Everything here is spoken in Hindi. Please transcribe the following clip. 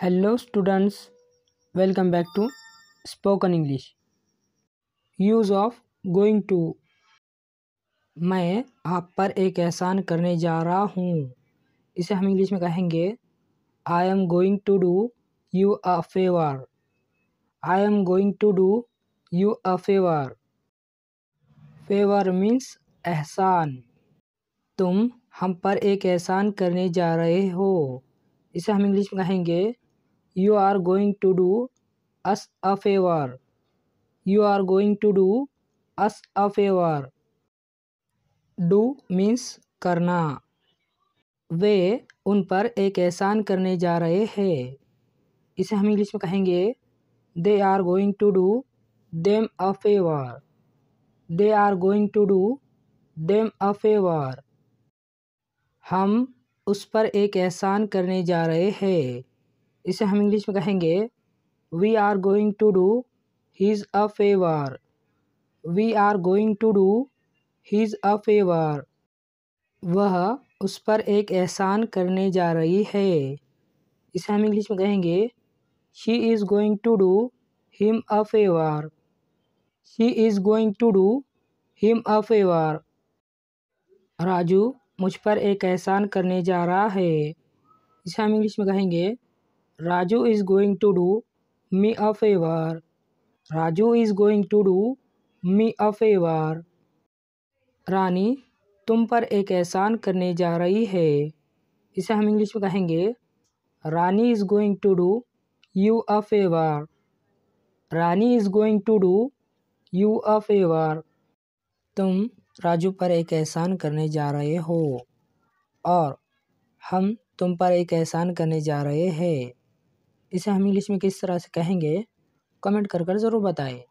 Hello students welcome back to spoken English use of going to मैं आप पर एक एहसान करने जा रहा हूँ इसे हम इंग्लिश में कहेंगे I am going to do you a favour I am going to do you a favour favour means एहसान तुम हम पर एक एहसान करने जा रहे हो इसे हम इंग्लिश में कहेंगे you are going to do us a favour you are going to do us a favour do means करना वे उन पर एक एहसान करने जा रहे हैं इसे हम इंग्लिश में कहेंगे they are going to do them a favour they are going to do them a favour हम उस पर एक एहसान करने जा रहे हैं इसे हम इंग्लिश में कहेंगे we are going to do his a favour we are going to do his a favour वह उस पर एक एहसान करने जा रही है इसे हम इंग्लिश में कहेंगे she is going to do him a favour she is going to do him a favour Raju मुझ पर एक एहसान करने जा रहा है इसे हम इंग्लिश में कहेंगे Raju is going to do me a favor. Raju is going to do me a favor. रानी तुम पर एक एहसान करने जा रही है इसे हम इंग्लिश में कहेंगे Rani is going to do you a favour Rani is going to do you a favour तुम राजू पर एक एहसान करने जा रहे हो और हम तुम पर एक एहसान करने जा रहे हैं इसे हम इंग्लिश में किस तरह से कहेंगे कमेंट कर कर ज़रूर बताएँ